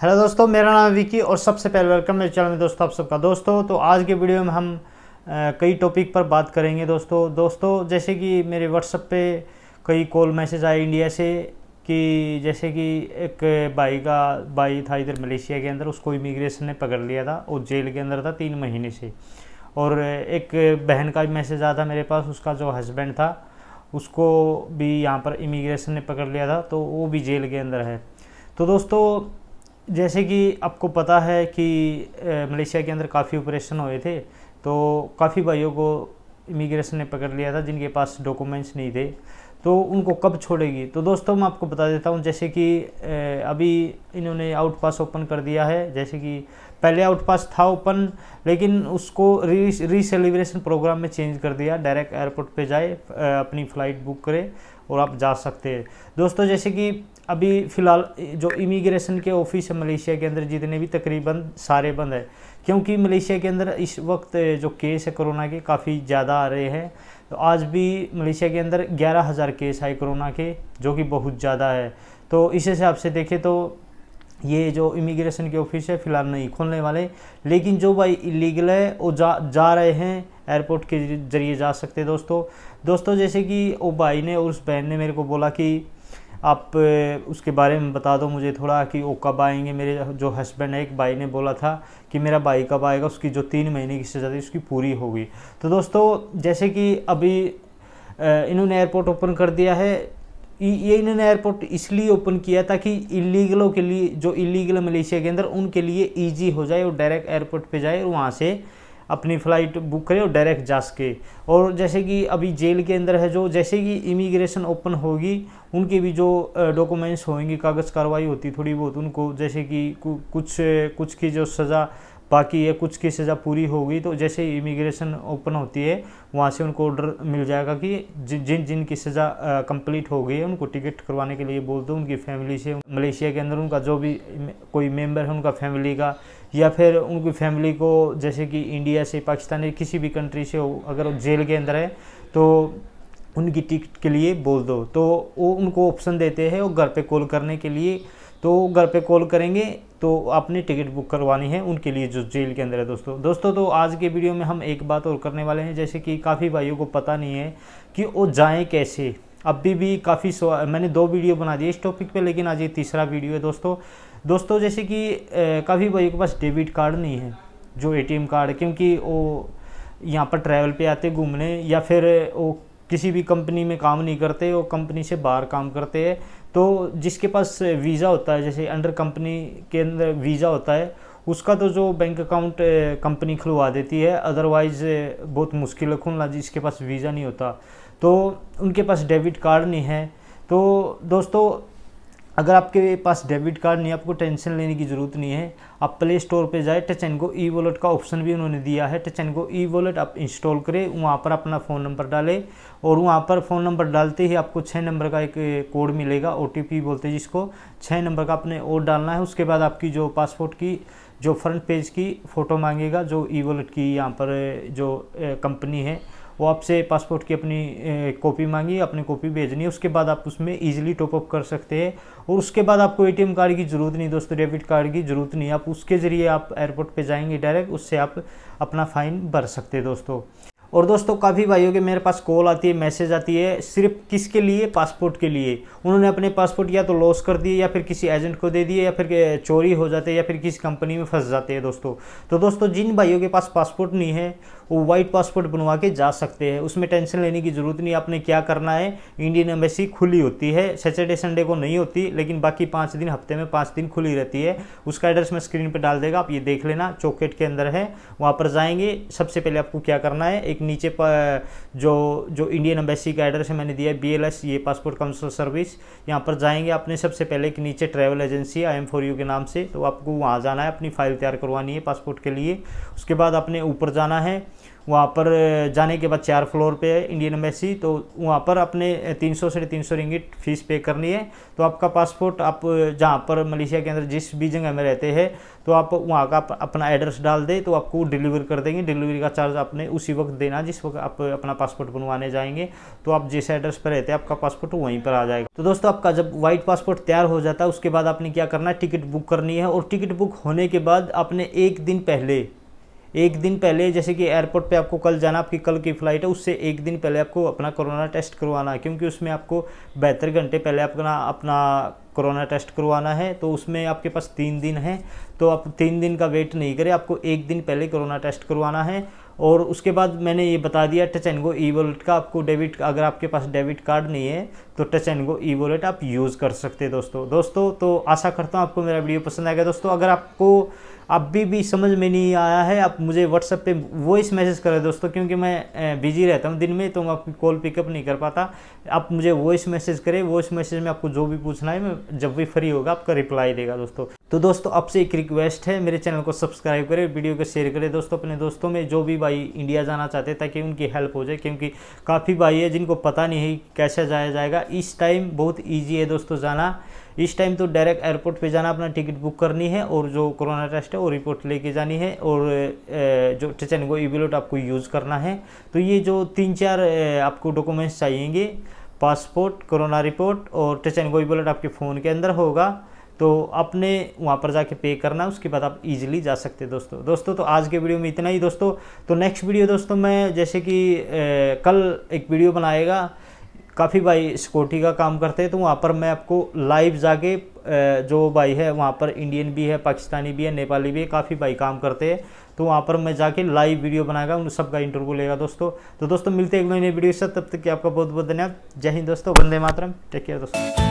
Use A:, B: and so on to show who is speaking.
A: hello दोस्तों मेरा नाम विकी और सबसे पहले वेलकम मेरे चैनल में दोस्तों आप सबका दोस्तों तो आज के वीडियो में हम आ, कई टॉपिक पर बात करेंगे दोस्तों दोस्तों जैसे कि मेरे व्हाट्सएप पे कई कॉल मैसेज आए इंडिया से कि जैसे कि एक भाई का भाई था इधर मलेशिया के अंदर उसको इमिग्रेशन ने पकड़ लिया था और जेल के अंदर था तीन महीने से और एक बहन का मैसेज आया था मेरे पास उसका जो हस्बैंड था उसको भी यहाँ पर इमिग्रेशन ने पकड़ लिया था तो वो भी जेल के अंदर है तो दोस्तों जैसे कि आपको पता है कि मलेशिया के अंदर काफ़ी ऑपरेशन हुए थे तो काफ़ी भाइयों को इमिग्रेशन ने पकड़ लिया था जिनके पास डॉक्यूमेंट्स नहीं थे तो उनको कब छोड़ेगी तो दोस्तों मैं आपको बता देता हूँ जैसे कि अभी इन्होंने आउट पास ओपन कर दिया है जैसे कि पहले आउट पास था ओपन लेकिन उसको री रीसेलिब्रेशन प्रोग्राम में चेंज कर दिया डायरेक्ट एयरपोर्ट पे जाए अपनी फ़्लाइट बुक करें और आप जा सकते हैं दोस्तों जैसे कि अभी फ़िलहाल जो इमिग्रेशन के ऑफिस है मलेशिया के अंदर जितने भी तकरीबन सारे बंद है क्योंकि मलेशिया के अंदर इस वक्त जो केस है कोरोना के काफ़ी ज़्यादा आ रहे हैं तो आज भी मलेशिया के अंदर ग्यारह हज़ार केस आए कोरोना के जो कि बहुत ज़्यादा है तो इस हिसाब से देखें तो ये जो इमिग्रेशन के ऑफिस है फ़िलहाल नहीं खोलने वाले लेकिन जो भाई इलीगल है वो जा जा रहे हैं एयरपोर्ट के जरिए जा सकते दोस्तों दोस्तों जैसे कि वो भाई ने उस बहन ने मेरे को बोला कि आप उसके बारे में बता दो मुझे थोड़ा कि वो कब आएंगे मेरे जो हस्बैंड है एक भाई ने बोला था कि मेरा भाई कब आएगा उसकी जो तीन महीने की सज़ा थी उसकी पूरी होगी तो दोस्तों जैसे कि अभी इन्होंने एयरपोर्ट ओपन कर दिया है ये इन्होंने एयरपोर्ट इसलिए ओपन किया ताकि इलीगलों के लिए जो इलीगल मलेशिया के अंदर उनके लिए ईजी हो जाए और डायरेक्ट एयरपोर्ट पर जाए और वहाँ से अपनी फ़्लाइट बुक करें और डायरेक्ट जा सके और जैसे कि अभी जेल के अंदर है जो जैसे कि इमिग्रेशन ओपन होगी उनके भी जो डॉक्यूमेंट्स होंगे कागज़ कार्रवाई होती थोड़ी बहुत उनको जैसे कि कुछ कुछ की जो सज़ा बाकी ये कुछ की सज़ा पूरी होगी तो जैसे इमिग्रेशन ओपन होती है वहाँ से उनको ऑर्डर मिल जाएगा कि जिन जिन की सज़ा कंप्लीट हो गई है उनको टिकट करवाने के लिए बोल दो उनकी फैमिली से मलेशिया के अंदर उनका जो भी कोई मेंबर है उनका फैमिली का या फिर उनकी फैमिली को जैसे कि इंडिया से पाकिस्तान या किसी भी कंट्री से हो अगर जेल के अंदर है तो उनकी टिकट के लिए बोल दो तो वो उनको ऑप्शन देते हैं और घर पर कॉल करने के लिए तो घर पे कॉल करेंगे तो अपनी टिकट बुक करवानी है उनके लिए जो जेल के अंदर है दोस्तों दोस्तों तो आज के वीडियो में हम एक बात और करने वाले हैं जैसे कि काफ़ी भाइयों को पता नहीं है कि वो जाएँ कैसे अभी भी काफ़ी मैंने दो वीडियो बना दिए इस टॉपिक पर लेकिन आज ये तीसरा वीडियो है दोस्तों दोस्तों जैसे कि काफ़ी भाइयों के पास डेबिट कार्ड नहीं है जो ए कार्ड क्योंकि वो यहाँ पर ट्रैवल पे आते घूमने या फिर वो किसी भी कंपनी में काम नहीं करते वो कंपनी से बाहर काम करते हैं तो जिसके पास वीज़ा होता है जैसे अंडर कंपनी के अंदर वीज़ा होता है उसका तो जो बैंक अकाउंट कंपनी खुलवा देती है अदरवाइज़ बहुत मुश्किल है खुलना जिसके पास वीज़ा नहीं होता तो उनके पास डेबिट कार्ड नहीं है तो दोस्तों अगर आपके पास डेबिट कार्ड नहीं आपको टेंशन लेने की ज़रूरत नहीं है आप प्ले स्टोर पर जाए touch and go e wallet का ऑप्शन भी उन्होंने दिया है touch and go e wallet आप इंस्टॉल करें वहाँ पर अपना फ़ोन नंबर डालें और वहाँ पर फ़ोन नंबर डालते ही आपको छः नंबर का एक कोड मिलेगा ओ बोलते जिसको छः नंबर का अपने और डालना है उसके बाद आपकी जो पासपोर्ट की जो फ्रंट पेज की फ़ोटो मांगेगा जो ई वॉलेट की यहाँ पर जो कंपनी है वो आपसे पासपोर्ट की अपनी कॉपी मांगी अपनी कॉपी भेजनी है उसके बाद आप उसमें ईजिली टॉपअप कर सकते हैं और उसके बाद आपको एटीएम कार्ड की ज़रूरत नहीं दोस्तों डेबिट कार्ड की ज़रूरत नहीं आप उसके ज़रिए आप एयरपोर्ट पर जाएंगे डायरेक्ट उससे आप अपना फ़ाइन भर सकते हैं दोस्तों और दोस्तों काफ़ी भाइयों के मेरे पास कॉल आती है मैसेज आती है सिर्फ किसके लिए पासपोर्ट के लिए उन्होंने अपने पासपोर्ट या तो लॉस कर दिए या फिर किसी एजेंट को दे दिए या फिर चोरी हो जाते हैं या फिर किसी कंपनी में फंस जाते हैं दोस्तों तो दोस्तों जिन भाइयों के पास पासपोर्ट नहीं है वो वाइट पासपोर्ट बनवा के जा सकते हैं उसमें टेंशन लेने की ज़रूरत नहीं आपने क्या करना है इंडियन एम्बेसी खुली होती है सैटरडे संडे को नहीं होती लेकिन बाकी पाँच दिन हफ्ते में पाँच दिन खुली रहती है उसका एड्रेस मैं स्क्रीन पर डाल देगा आप ये देख लेना चौकेट के अंदर है वहाँ पर जाएंगे सबसे पहले आपको क्या करना है एक एक नीचे पर जो जो इंडियन एम्बेसी का एड्रेस है मैंने दिया है बी एल एस ये पासपोर्ट काउंसिल सर्विस यहाँ पर जाएंगे आपने सबसे पहले कि नीचे travel agency I am for you के नाम से तो आपको वहाँ जाना है अपनी फ़ाइल तैयार करवानी है पासपोर्ट के लिए उसके बाद आपने ऊपर जाना है वहाँ पर जाने के बाद चार फ्लोर पे है इंडियन एम्बेसी तो वहाँ पर अपने तीन सौ साढ़े तीन सौ रिंगिट फीस पे करनी है तो आपका पासपोर्ट आप जहाँ पर मलेशिया के अंदर जिस भी जगह में रहते हैं तो आप वहाँ का अपना एड्रेस डाल दें तो आपको डिलीवर कर देंगे डिलीवरी का चार्ज आपने उसी वक्त देना जिस वक्त आप अपना पासपोर्ट बनवाने जाएंगे तो आप जिस एड्रेस पर रहते हैं आपका पासपोर्ट वहीं पर आ जाएगा तो दोस्तों आपका जब वाइट पासपोर्ट तैयार हो जाता है उसके बाद आपने क्या करना है टिकट बुक करनी है और टिकट बुक होने के बाद आपने एक दिन पहले एक दिन पहले जैसे कि एयरपोर्ट पे आपको कल जाना आपकी कल की फ़्लाइट है उससे एक दिन पहले आपको अपना कोरोना टेस्ट करवाना है क्योंकि उसमें आपको बेहतर घंटे पहले अपना अपना कोरोना टेस्ट करवाना है तो उसमें आपके पास तीन दिन है तो आप तीन दिन का वेट नहीं करें आपको एक दिन पहले कोरोना टेस्ट करवाना है और उसके बाद मैंने ये बता दिया touch and go e wallet का आपको डेबिट अगर आपके पास डेबिट कार्ड नहीं है तो touch and go e wallet आप यूज़ कर सकते हैं दोस्तों दोस्तों तो आशा करता हूँ आपको मेरा वीडियो पसंद आएगा दोस्तों अगर आपको अभी भी समझ में नहीं आया है आप मुझे व्हाट्सएप पे वॉइस मैसेज करें दोस्तों क्योंकि मैं बिजी रहता हूँ दिन में तो मैं आपकी कॉल पिकअप नहीं कर पाता आप मुझे वॉइस मैसेज करें वॉइस मैसेज में आपको जो भी पूछना है मैं जब भी फ्री होगा आपका रिप्लाई देगा दोस्तों तो दोस्तों आपसे एक रिक्वेस्ट है मेरे चैनल को सब्सक्राइब करें वीडियो को शेयर करें दोस्तों अपने दोस्तों में जो भी भाई इंडिया जाना चाहते हैं ताकि उनकी हेल्प हो जाए क्योंकि काफ़ी भाई है जिनको पता नहीं है कैसे जाया जाएगा इस टाइम बहुत ईजी है दोस्तों जाना इस टाइम तो डायरेक्ट एयरपोर्ट पे जाना अपना टिकट बुक करनी है और जो कोरोना टेस्ट है वो रिपोर्ट लेके जानी है और जो ट्रेन गो ई बिलोट आपको यूज़ करना है तो ये जो तीन चार आपको डॉक्यूमेंट्स चाहिएंगे पासपोर्ट कोरोना रिपोर्ट और ट्रेन गो ई बिलोट आपके फ़ोन के अंदर होगा तो अपने वहाँ पर जाके पे करना उसके बाद आप इजीली जा सकते हैं दोस्तों दोस्तों तो आज के वीडियो में इतना ही दोस्तों तो नेक्स्ट वीडियो दोस्तों मैं जैसे कि ए, कल एक वीडियो बनाएगा काफ़ी भाई सिक्योरिटी का काम करते हैं तो वहाँ पर मैं आपको लाइव जाके जो भाई है वहाँ पर इंडियन भी है पाकिस्तानी भी है नेपाली भी है काफ़ी भाई काम करते हैं तो वहाँ पर मैं जाके लाइव वीडियो बनाएगा उन सबका इंटरव्यू लेगा दोस्तों तो दोस्तों मिलते हैं एक नई वीडियो से तब तक कि आपका बहुत बहुत धन्यवाद जय हिंद दोस्तों वंदे मातरम टेक केयर दोस्तों